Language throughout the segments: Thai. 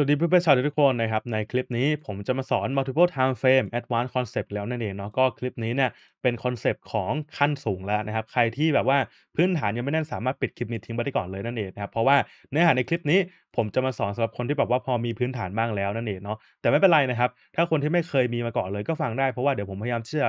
สวัสดีเพื่อนๆชาวทุกคนนะครับในคลิปนี้ผมจะมาสอน multiple time frame advanced concept แล้วนั่นเองเนาะก็คลิปนี้เนี่ยเป็นคอนเซปต์ของขั้นสูงแล้วนะครับใครที่แบบว่าพื้นฐานยังไม่แน่นสามารถปิดคลิปนี้ทิ้งไปได้ก่อนเลยนั่นเองนะครับเพราะว่าเนื้อหาในคลิปนี้ผมจะมาสอนสำหรับคนที่แบบว่าพอมีพื้นฐานบ้างแล้วนั่นเองเนาะแต่ไม่เป็นไรนะครับถ้าคนที่ไม่เคยมีมาก่อนเลยก็ฟังได้เพราะว่าเดี๋ยวผมพยายามที่จะ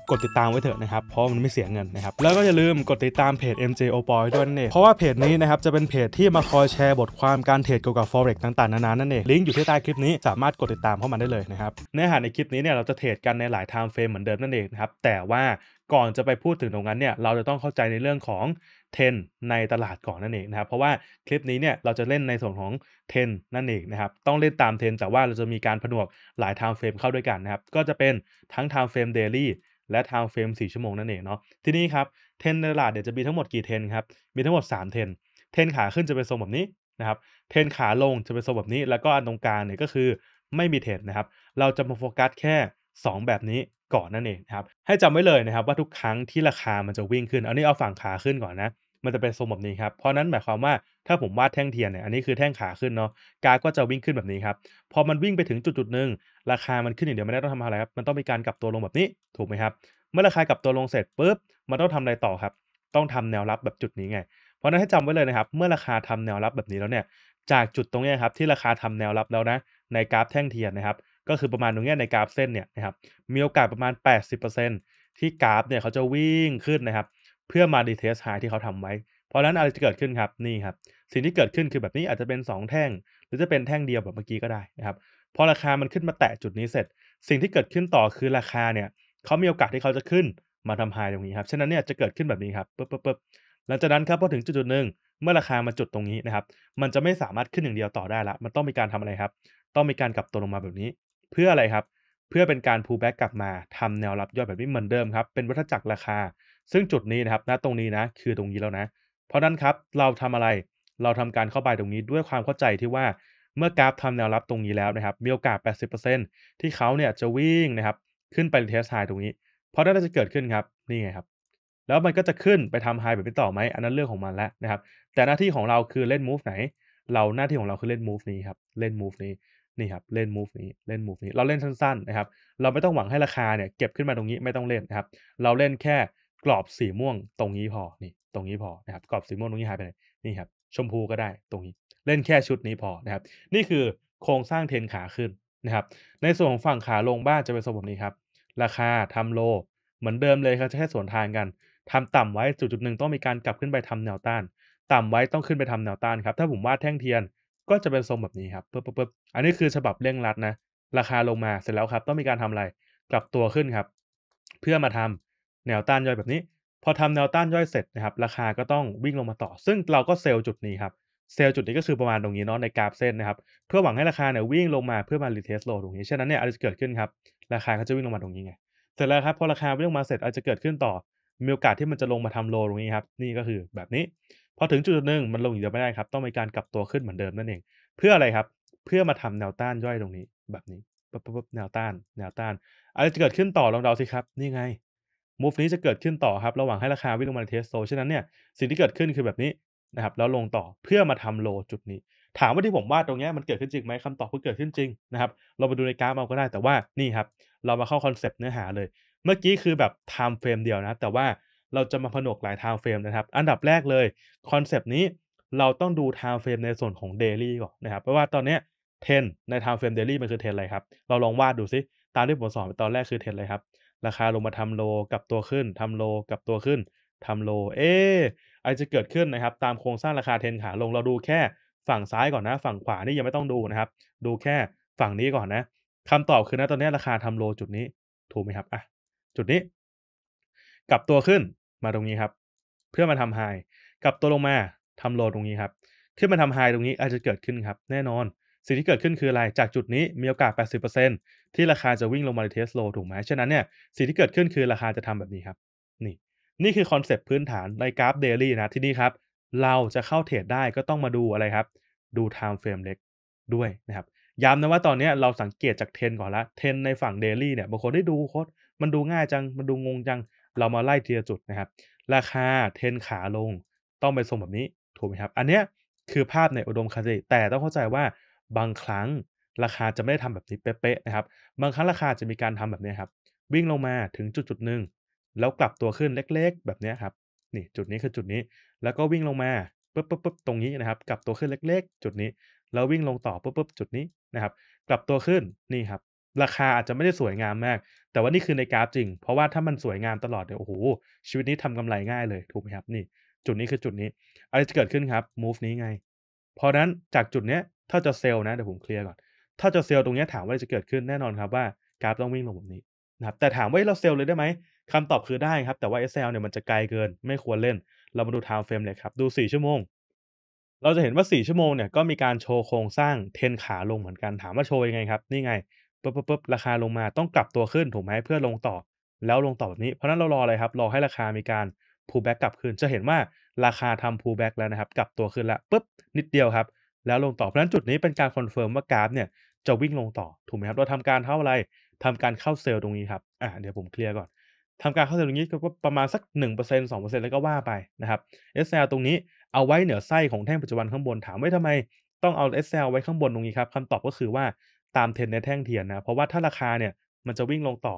กดติดตามไว้เถอะนะครับ เพราะมันไม่เสียเงินนะครับ แล้วก็อย่าลืมกดติดตามเพจ MJ o p o i ด้วยนั่นเองเพราะว่าเพจนี้นะครับ จะเป็นเพจที่มาคอยแชร์บทความการเทรดเกี่ยวกับ forex ต่างๆ นานา นั่นเองลิงก์อยู่ที่ใต้คลิปนี้สามารถกดติดตามเข้ามาได้เลยนะครับเนื้อหาในคลิปนี้เนี่ยเราจะเทรดกันในหลาย time frame เหมือนเดิมนั่นเองนะครับแต่ว่าก่อนจะไปพูดถึงตรงนั้นเนี่ยเราจะต้องเข้าใจในเรื่องของเทนในตลาดก่อนนั่นเองนะครับเพราะว่าคลิปนี้เนี่ยเราจะเล่นในส่วนของเทนนั่นเองนะครับต้องเล่นตามเทนแต่ว่าเราจะมีการผนวกหลาย time frame เข้าด้วยกันนะครับก็จะเป็นทั้ง time frame daily และ time frame 4ชั่วโมงนั่นเองเนาะทีนี้ครับเทนในตลาดเดี๋ยวจะมีทั้งหมดกี่เทนครับ มีทั้งหมด 3 เทนเทนขาขึ้นจะเป็นทรงแบบนี้นะครับเทนขาลงจะเป็นทรงแบบนี้ แล้วก็อันตรงกลางเนี่ยก็คือไม่มีเทนนะครับ เราจะมาโฟกัสแค่ 2 แบบนี้ก่อนนั่นเองนะครับให้จำไว้เลยนะครับว่าทุกครั้งที่ราคามันจะวิ่งขึ้นอันนี้เอาฝั่งขาขึ้นก่อนนะมันจะเป็นทรงแบบนี้ครับ เพราะนั้นหมายความว่าถ้าผมวาดแท่งเทียนเนี่ย อันนี้คือแท่งขาขึ้นเนาะ กราฟก็จะวิ่งขึ้นแบบนี้ครับ พอมันวิ่งไปถึงจุดจุดหนึ่งราคามันขึ้นอย่างเดียวไม่ได้ต้องทำอะไรครับ มันต้องมีการกลับตัวลงแบบนี้ถูกไหมครับ เมื่อราคากลับตัวลงเสร็จปุ๊บ มันต้องทำอะไรต่อครับ ต้องทำแนวรับแบบจุดนี้ไง เพราะนั้นให้จำไว้เลยนะครับ เมื่อราคาทำแนวรับแบบนี้แล้วเนี่ย จากจุดตรงนี้ครับที่ราคาทำแนวรับแล้วนะ ในกราฟแท่งเทียนนะครับ ก็คือประมาณตรงนี้ในกราฟเส้นเนี่ยนะครับ มีโอกาสประมาณ 80%ที่กราฟเนี่ยเขาจะวิ่งขึ้นนะครับเพื่อมาดีเทสไฮที่เขาทำไว้ เพราะนั้นอะไรจะเกิดขึ้นครับนี่ครับสิ่งที่เกิดขึ้นคือแบบนี้อาจจะเป็น 2 แท่ง หรือจะเป็นแท่งเดียวแบบเมื่อกี้ก็ได้นะครับพอราคามันขึ้นมาแตะจุดนี้เสร็จ สิ่งที่เกิดขึ้นต่อคือราคาเนี่ยเขามีโอกาสที่เขาจะขึ้นมาทำไฮตรงนี้ครับฉะนั้นเนี่ยจะเกิดขึ้นแบบนี้ครับปึ๊บปึ๊บปึ๊บหลังจากนั้นครับพอถึงจุดจุดหนึ่งเมื่อราคามาจุดตรงนี้นะครับมันจะไม่สามารถขึ้นอย่างเดียวต่อได้ละมันต้องมีการทำอะไรครับ ต้องมีการกลับตัวลงมาแบบนี้ เพื่ออะไรครับเพื่อเป็นการ pull back กลับมาทำแนวรับย่อยแบบนี้เหมือนเดิมครับเป็นวัฏจักรราคาซึ่งจุดนี้นะครับ ณ ตรงนี้นะ คือตรงนี้แล้วนะ เพราะนั้นครับ เราทำอะไร เราทำการเข้าไปตรงนี้ด้วยความเข้าใจที่ว่า เมื่อกราฟทำแนวรับตรงนี้แล้วนะครับ มีโอกาส 80%ที่เขาเนี่ยจะวิ่งนะครับ ขึ้นไปเทสไฮตรงนี้ เพราะนั้นจะเกิดขึ้นครับ นี่ไงครับ แล้วมันก็จะขึ้นไปทำไฮแบบนี้ต่อไหมอันนั้นเรื่องของมันแล้วนะครับ แต่หน้าที่ของเราคือเล่น move ไหน เราหน้าที่ของเราคือเล่น move นี้ครับ เล่น move นี้ นี่ครับ เล่น move นี้ เล่น move นี้ เราเล่นสั้นๆ นะครับ เราไม่ต้องหวังให้ราคาเนี่ยเก็บขึ้นมาตรงนี้ไม่ต้องเล่นนะครับเราเล่นแค่กรอบสีม่วงตรงนี้พอ นี่ตรงนี้พอนะครับกรอบสีม่วงตรงนี้หายไปไหนนี่ครับชมพูก็ได้ตรงนี้ เล่นแค่ชุดนี้พอนะครับ นี่คือโครงสร้างเทนขาขึ้นนะครับ ในส่วนของฝั่งขาลงบ้านจะเป็นทรงแบบนี้ครับ ราคาทำโล เหมือนเดิมเลยครับ จะแค่สวนทางกัน ทำต่ำไว้จุดจุดหนึ่งต้องมีการกลับขึ้นไปทำแนวต้าน ต่ำไว้ต้องขึ้นไปทำแนวต้านครับ ถ้าผมวาดแท่งเทียน ก็จะเป็นทรงแบบนี้ครับปึ๊บปึ๊บอันนี้คือฉบับเร่งรัดนะ ราคาลงมาเสร็จแล้วครับ ต้องมีการทำอะไรกลับตัวขึ้นครับ เพื่อมาทำแนวต้านย่อยแบบนี้ พอทำแนวต้านย่อยเสร็จนะครับราคาก็ต้องวิ่งลงมาต่อ ซึ่งเราก็เซลล์จุดนี้ครับเซลล์จุดนี้ก็คือประมาณตรงนี้เนาะในกราฟเส้นนะครับเพื่อหวังให้ราคาเนี่ยวิ่งลงมาเพื่อมารีเทสโลตรงนี้เช่นนั้นเนี่ยอาจจะเกิดขึ้นครับราคาก็จะวิ่งลงมาตรงนี้ไงเสร็จแล้วครับพอราคาวิ่งลงมาเสร็จอาจจะเกิดขึ้นต่อมีโอกาสที่มันจะลงมาทำโลตรงนี้ครับนี่ก็คือแบบนี้ พอถึงจุดหนึ่งมันลงอย่จะไม่ได้ครับ ต้องมีการกลับตัวขึ้นเหมือนเดิมนั่นเอง เพื่ออะไรครับเพื่อมาทำแนวต้านย่อยตรงนี้ แบบนี้ปุ๊บแนวต้าน แนวต้านอาจจะเกิดขึ้นต่อลองเดาสิครับ นี่ไงมูฟนี้จะเกิดขึ้นต่อครับระหว่างให้ราคาวิ่งลงมาในเทสโซฉะนั้นเนี่ยสิ่งที่เกิดขึ้นคือแบบนี้นะครับแล้วลงต่อเพื่อมาทำโลจุดนี้ ถามว่าที่ผมวาดตรงนี้มันเกิดขึ้นจริงไหมคำตอบคือเกิดขึ้นจริงนะครับเราไปดูในกราฟเอาก็ได้แต่ว่านี่ครับ เรามาเข้าคอนเซปต์เนื้อหาเลย เมื่อกี้คือแบบไทม์เฟรมเดียวนะ แต่ว่าเราจะมาผนวกหลายไทม์เฟรมนะครับอันดับแรกเลยคอนเซปต์นี้ เราต้องดูไทม์เฟรมในส่วนของเดลี่ก่อนนะครับเพราะว่าตอนนี้เทนในไทม์เฟรมเดลี่มันคือเทนอะไรครับเราลองวาดดูซิตามที่ผมสอนไปตอนแรกคือเทนอะไรครับราคาลงมาทำโลกับตัวขึ้นทำโลกับตัวขึ้นทำโลเอ๊อะไรจะเกิดขึ้นนะครับ ตามโครงสร้างราคาเทนขาลงเราดูแค่ ฝั่งซ้ายก่อนนะ ฝั่งขวานี่ยังไม่ต้องดูนะครับ ดูแค่ฝั่งนี้ก่อนนะคำตอบคือนะตอนนี้ราคาทำโลจุดนี้ ถูกไหมครับอ่ะจุดนี้กลับตัวขึ้นมาตรงนี้ครับ เพื่อมาทำไฮกลับตัวลงมาทำโลตรงนี้ครับ ขึ้นมาทำไฮตรงนี้อาจจะเกิดขึ้นครับแน่นอนสิ่งที่เกิดขึ้นคืออะไร จากจุดนี้มีโอกาส 80%ที่ราคาจะวิ่งลงมาในเทสโลถูกไหมฉะนั้นเนี่ยสิ่งที่เกิดขึ้นคือราคาจะทำแบบนี้ครับ นี่ นี่คือคอนเซปต์พื้นฐานในกราฟเดลี่นะที่นี่ครับ เราจะเข้าเทรดได้ก็ต้องมาดูอะไรครับ ดูไทม์เฟรมเล็กด้วยนะครับ ย้ำนะว่าตอนนี้เราสังเกตจากเทรนก่อนละ เทรนในฝั่งเดลี่เนี่ยบางคนได้ดูโค้ดมันดูง่ายจัง มันดูงงจัง เรามาไล่ทีละจุดนะครับ ราคาเทรนขาลง ต้องไปทรงแบบนี้ถูกไหมครับ อันเนี้ยคือภาพในอุดมคติ แต่ต้องเข้าใจว่าบางครั้ง ราคาจะไม่ได้ทำแบบนี้เป๊ะ ๆ นะครับ บางครั้งราคาจะมีการทำแบบนี้ครับ วิ่งลงมาถึงจุดจุดหนึ่งแล้วกลับตัวขึ้นเล็กๆ แบบนี้ครับนี่จุดนี้คือจุดนี้ แล้วก็วิ่งลงมาปุ๊บปุ๊บปุ๊บตรงนี้นะครับ กลับตัวขึ้นเล็กๆ จุดนี้ แล้ววิ่งลงต่อปุ๊บปุ๊บจุดนี้นะครับ กลับตัวขึ้นนี่ครับ ราคาอาจจะไม่ได้สวยงามมาก แต่ว่านี่คือในกราฟจริง เพราะว่าถ้ามันสวยงามตลอดเนี่ยโอ้โหชีวิตนี้ทำกำไรง่ายเลยถูกไหมครับนี่ จุดนี้คือจุดนี้อะไรจะเกิดขึ้นครับ move นี้ไงเพราะนั้นจากจุดเนี้ยถ้าจะเซลล์นะเดี๋ยวผมเคลียร์ก่อน ถ้าจะเซลล์ตรงนี้ถามว่าจะเกิดขึ้นแน่นอนครับว่ากราฟต้องวิ่งลงแบบนี้นะครับแต่ถามว่าเราเซลล์เลยได้ไหมคำตอบคือได้ครับ แต่ว่า SL เนี่ยมันจะไกลเกิน ไม่ควรเล่น เรามาดู time frame เลยครับ ดู 4 ชั่วโมง เราจะเห็นว่า 4 ชั่วโมงเนี่ยก็มีการโชว์โครงสร้างเทนขาลงเหมือนกันถามว่าโชว์ยังไงครับนี่ไงปุ๊บปุ๊บราคาลงมา ต้องกลับตัวขึ้นถูกไหมเพื่อลงต่อแล้วลงต่อแบบนี้เพราะนั้นเรารออะไรครับรอให้ราคามีการ pull back กลับขึ้นจะเห็นว่าราคาทำ pull back แล้วนะครับกลับตัวขึ้นละปุ๊บนิดเดียวครับแล้วลงต่อ เพราะฉะนั้นจุดนี้เป็นการคอนเฟิร์มว่ากราฟเนี่ยจะวิ่งลงต่อ ถูกไหมครับเราทำการเท่าอะไรทำการเข้าเซลล์ตรงนี้ครับอ่ะเดี๋ยวผมเคลียร์ก่อน ทำการเข้าเซลล์ตรงนี้ก็ประมาณสัก 1% 2%แล้วก็ว่าไปนะครับ SL ตรงนี้เอาไว้เหนือไส้ของแท่งปัจจุบันข้างบนถามว่าทำไมต้องเอา SL ไว้ข้างบนตรงนี้ครับคำตอบก็คือว่าตามเทรนในแท่งเทียนนะเพราะว่าถ้าราคาเนี่ยมันจะวิ่งลงต่อ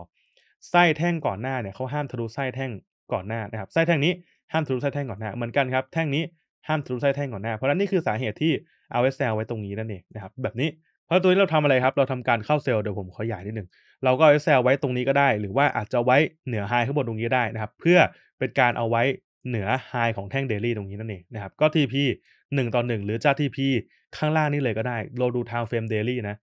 ไส้แท่งก่อนหน้าเนี่ยเขาห้ามทะลุไส้แท่งก่อนหน้านะครับไส้แท่งนี้ห้ามทะลุไส้แท่งก่อนหน้าเหมือนกันครับแท่งนี้ห้ามทะลุไส้แท่งก่อนหน้าเพราะนั้นนี่คือสาเหตุที่เอาไว้เซลไว้ตรงนี้นั่นเองนะครับแบบนี้เพราะตัวนี้เราทำอะไรครับเราทำการเข้าเซลล์เดี๋ยวผมขอใหญ่นิดหนึ่งเราก็เอาไว้เซลไว้ตรงนี้ก็ได้ หรือว่าอาจจะไว้เหนือไฮข้างบนตรงนี้ได้นะครับเพื่อเป็นการเอาไว้เหนือไฮของแท่งเดลี่ตรงนี้นั่นเองนะครับก็ TP 1ต่อ1หรือจ้า TP ข้างล่างนี้เลยก็ได้เราดู time frame daily นะ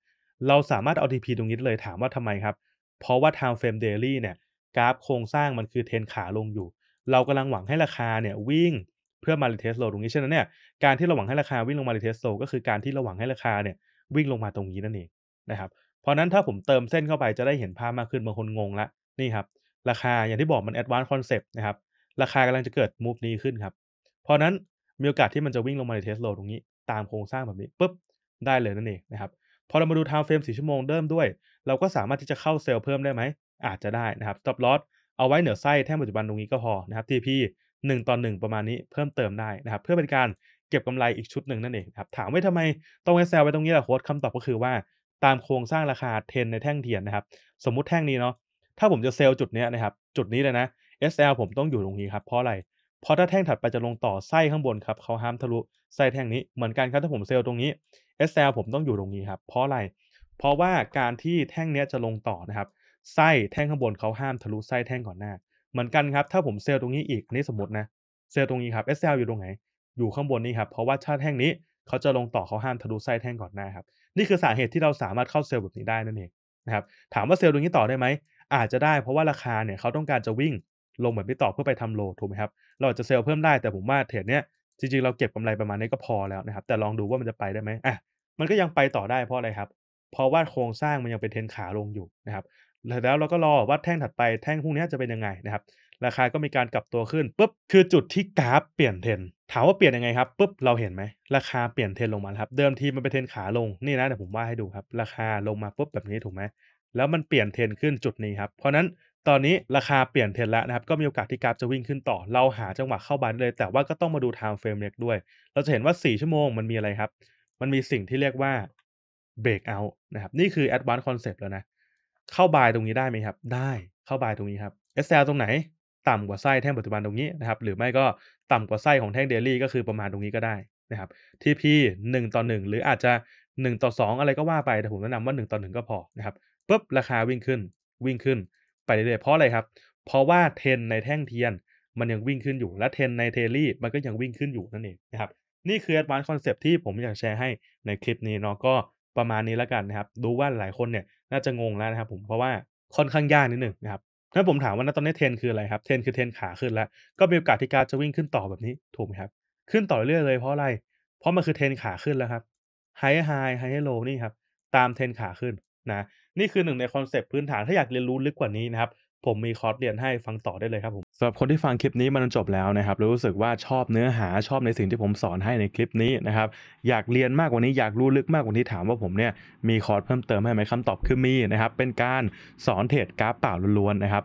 เราสามารถเอา TP ตรงนี้เลยถามว่าทำไมครับเพราะว่า time frame daily เนี่ยกราฟโครงสร้างมันคือเทนขาลงอยู่ เรากำลังหวังให้ราคาเนี่ยวิ่งเพื่อมาริเทสโลตรงนี้ฉะนั้นเนี่ยการที่เราหวังให้ราคาวิ่งลงมารีเทสโลก็คือการที่เราหวังให้ราคาเนี่ยวิ่งลงมาตรงนี้นั่นเองนะครับเพราะนั้นถ้าผมเติมเส้นเข้าไปจะได้เห็นภาพมากขึ้นบางคนงงละนี่ครับราคาอย่างที่บอกมันแอดวานซ์คอนเซปต์นะครับราคากำลังจะเกิดมูฟนี้ขึ้นครับเพราะนั้นมีโอกาสที่มันจะวิ่งลงมาใีเทสโลตรงนี้ ตามโครงสร้างแบบนี้ปุ๊บได้เลยนั่นเองนะครับพอเรามาดูไทม์เฟรมสีชั่วโมงเดิมด้วยเราก็สามารถที่จะเข้าเซลล์เพิ่มได้ไหมอาจจะได้นะครับสต็อปลอสเอาไว้เหนือไส้แท่งปัจจุบันตรงนี้ก็พอนะครับ TP 1ต่อ1ประมาณนี้เพิ่มเติมได้นะครับเพื่อเป็นการเก็บกำไรอีกชุดหนึ่งนั่นเองครับถามว่าทำไมต้องแซลไว้ตรงนี้ล่ะโค้ดคำตอบก็คือว่าตามโครงสร้างราคาเทนในแท่งเทียนนะครับสมมุติแท่งนี้เนาะถ้าผมจะเซลล์จุดนี้นะครับจุดนี้เลยนะ SL ผมต้องอยู่ตรงนี้ครับ เพราะอะไรเพราะถ้าแท่งถัดไปจะลงต่อไส้ข้างบนครับเขาห้ามทะลุไส้แท่งนี้ เหมือนกันครับถ้าผมเซลล์ตรงนี้ SL ผมต้องอยู่ตรงนี้ครับเพราะอะไร เพราะว่าการที่แท่งนี้จะลงต่อนะครับไส้แท่งข้างบนเขาห้ามทะลุไส้แท่งก่อนหน้าเหมือนกันครับ ถ้าผมเซลล์ตรงนี้อีกนี่สมมตินะ เซลล์ตรงนี้ครับ SL อยู่ตรงไหนอยู่ข้างบนนี้ครับ เพราะว่าชาติแท่งนี้เขาจะลงต่อเขาห้ามทะลุไส้แท่งก่อนหน้าครับนี่คือสาเหตุที่เราสามารถเข้าเซลล์แบบนี้ได้นั่นเองนะครับ ถามว่าเซลล์ตรงนี้ต่อได้ไหม อาจจะได้เพราะว่าราคาเนี่ยเขาต้องการจะวิ่งลงแบบนี้ต่อเพื่อไปทำโลถูกไหมครับเราจจะเซลล์เพิ่มได้แต่ผมว่าเทรดเนี้ยจริงๆเราเก็บกำไรประมาณนี้ก็พอแล้วนะครับ แต่ลองดูว่ามันจะไปได้ไหมอ่ะมันก็ยังไปต่อได้เพราะอะไรครับเพราะว่าโครงสร้างมันยังเป็นเทนขาลงอยู่นะครับแล้วเราก็รอว่าแท่งถัดไปแท่งพรุ่งนี้จะเป็นยังไงนะครับ ราคาก็มีการกลับตัวขึ้นปุ๊บคือจุดที่กราฟเปลี่ยนเทรนถามว่าเปลี่ยนยังไงครับปุ๊บเราเห็นไหม ราคาเปลี่ยนเทรนลงมาครับ เดิมทีมันเป็นเทรนขาลงนี่นะเดี๋ยวผมว่าให้ดูครับ ราคาลงมาปุ๊บแบบนี้ถูกไหมแล้วมันเปลี่ยนเทรนขึ้นจุดนี้ครับเพราะนั้นตอนนี้ราคาเปลี่ยนเทรนแล้วนะครับก็มีโอกาสที่กราฟจะวิ่งขึ้นต่อ เราหาจังหวะเข้าบานเลยแต่ว่าก็ต้องมาดูไทม์เฟรมเล็กด้วย เราจะเห็นว่า 4 ชั่วโมงมันมีอะไรครับ มันมีสิ่งที่เรียกว่าเบรกเอานะครับนี่คือแอดวานซ์คอนเซปต์แล้วนะเข้าบายตรงนี้ได้ไหมครับ ได้ เข้าบายตรงนี้ครับ SL ตรงไหน ต่ำกว่าไส้แท่งปัจจุบันตรงนี้นะครับ หรือไม่ก็ต่ำกว่าไส้ของแท่งเดลี่ก็คือประมาณตรงนี้ก็ได้นะครับ TP 1ต่อ1หรืออาจจะ1ต่อ2 อะไรก็ว่าไปแต่ผมแนะนำว่า1ต่อ1ก็พอนะครับปุ๊บราคาวิ่งขึ้นวิ่งขึ้นไปเรื่อยๆเพราะอะไรครับ เพราะว่าเทนในแท่งเทียนมันยังวิ่งขึ้นอยู่และเทนในเทลี่มันก็ยังวิ่งขึ้นอยู่นั่นเองนะครับนี่คือ advanced concept ที่ผมอยากแชร์ให้ในคลิปนี้เนาะก็ประมาณนี้แล้วกันนะครับดูว่าหลายคนเนี่ยน่าจะงงแล้วนะครับ ผมเพราะว่าค่อนข้างยากนิดหนึ่งนะครับ ถ้าผมถามว่าตอนนี้เทรนคืออะไรครับ เทรนคือเทรนขาขึ้นแล้ว ก็มีโอกาสที่การจะวิ่งขึ้นต่อแบบนี้ถูกไหมครับ ขึ้นต่อเรื่อยเลยเพราะอะไร เพราะมันคือเทรนขาขึ้นแล้วครับไฮไฮไฮโลนี่ครับ ตามเทรนขาขึ้นนะนี่คือหนึ่งในคอนเซปต์พื้นฐานถ้าอยากเรียนรู้ลึกกว่านี้นะครับผมมีคอร์สเรียนให้ฟังต่อได้เลยครับผมสำหรับคนที่ฟังคลิปนี้มันจบแล้วนะครับรู้สึกว่าชอบเนื้อหาชอบในสิ่งที่ผมสอนให้ในคลิปนี้นะครับ อยากเรียนมากกว่านี้อยากรู้ลึกมากกว่านี้ถามว่าผมเนี่ยมีคอร์สเพิ่มเติมให้ไหมคำตอบคือมีนะครับ เป็นการสอนเทรดกราฟเปล่าล้วนๆนะครับ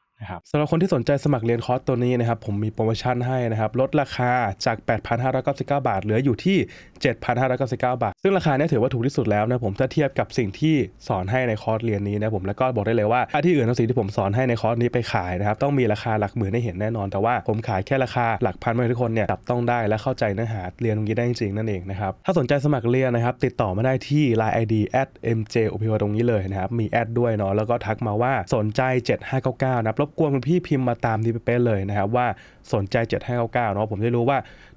ะครับสำหรับคนที่สนใจสมัครเรียนคอร์สตัวนี้นะครับผมมีโปรโมชั่นให้นะครับลดราคาจาก 8,599 บาท เหลืออยู่ที่ 7,599 บาทซึ่งราคาเนี้ยถือว่าถูกที่สุดแล้วนะผมถ้าเทียบกับสิ่งที่สอนให้ในคอร์สเรียนนี้นะผมแล้วก็บอกได้เลยว่าถ้าที่อื่นทั้งสิ่งที่ผมสอนให้ในคอร์สนี้ไปขายนะครับต้องมีราคาหลักหมื่นให้เห็นแน่นอน แต่ว่า ผมขายแค่ราคาหลักพันไม่ทุกคนเนี่ยจับต้องได้และเข้าใจเนื้อหาเรียนตรงนี้ได้จริงนั่นเองนะครับถ้าสนใจสมัครเรียนนะครับติดต่อมาได้ที่ Line ID mj o p o ตรงนี้เลยนะครับมีแอดด้วยเนาะแล้วก็ทักมาว่าสนใจ7599นะรบบกวนคุณพี่พิมพ์มาตามดีเป๊ะเลยนะครับว่าสนใจ7 9 9เนาะผมได้รู้ว่า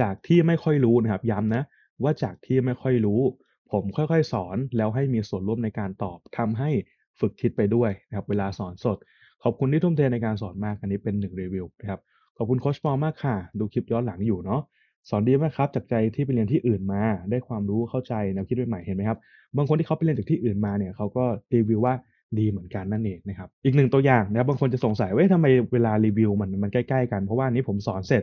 จากที่ไม่ค่อยรู้นะครับย้ำนะว่าจากที่ไม่ค่อยรู้ ผมค่อยๆสอนแล้วให้มีส่วนร่วมในการตอบทำให้ฝึกคิดไปด้วยนะครับเวลาสอนสด ขอบคุณที่ทุ่มเทในการสอนมากอันนี้เป็นหนึ่งรีวิวนะครับขอบคุณโคชปอมากค่ะ ดูคลิปย้อนหลังอยู่เนาะสอนดีมากครับจากใจที่ไปเรียนที่อื่นมา ได้ความรู้เข้าใจแนวคิดใหม่เห็นไหมครับ บางคนที่เขาไปเรียนจากที่อื่นมาเนี่ยเขาก็รีวิวว่าดีเหมือนกันนั่นเองนะครับอีกหนึ่งตัวอย่างนะครับบางคนจะสงสัยว่าทำไมเวลารีวิว มันมันใกล้ๆกันเพราะว่านี้ผมสอนเสร็จ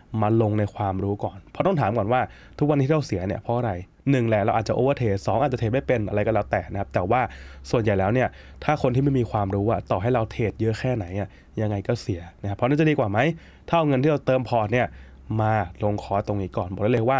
มาลงในความรู้ก่อน เพราะต้องถามก่อนว่า ทุกวันนี้ที่เราเสียเนี่ยเพราะอะไรหนึ่งแหละเราอาจจะโอเวอร์เทสองอาจจะเทไม่เป็นอะไรก็แล้วแต่นะครับแต่ว่าส่วนใหญ่แล้วเนี่ยถ้าคนที่ไม่มีความรู้อะต่อให้เราเทรดเยอะแค่ไหนอะยังไงก็เสียนะครับเพราะนั่นจะดีกว่าไหมถ้าเอาเงินที่เราเติมพอร์ตเนี่ยมาลงคอร์ตรงนี้ก่อนบอกได้เลยว่า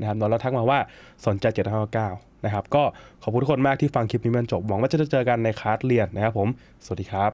นะครับแล้วทักมาว่าสนใจ7 5 9นะครับ ก็ขอบคุณทุกคนมากที่ฟังคลิปนี้มันจบ หวังว่าจะเจอกันในคลาสเรียนนะครับผม สวัสดีครับ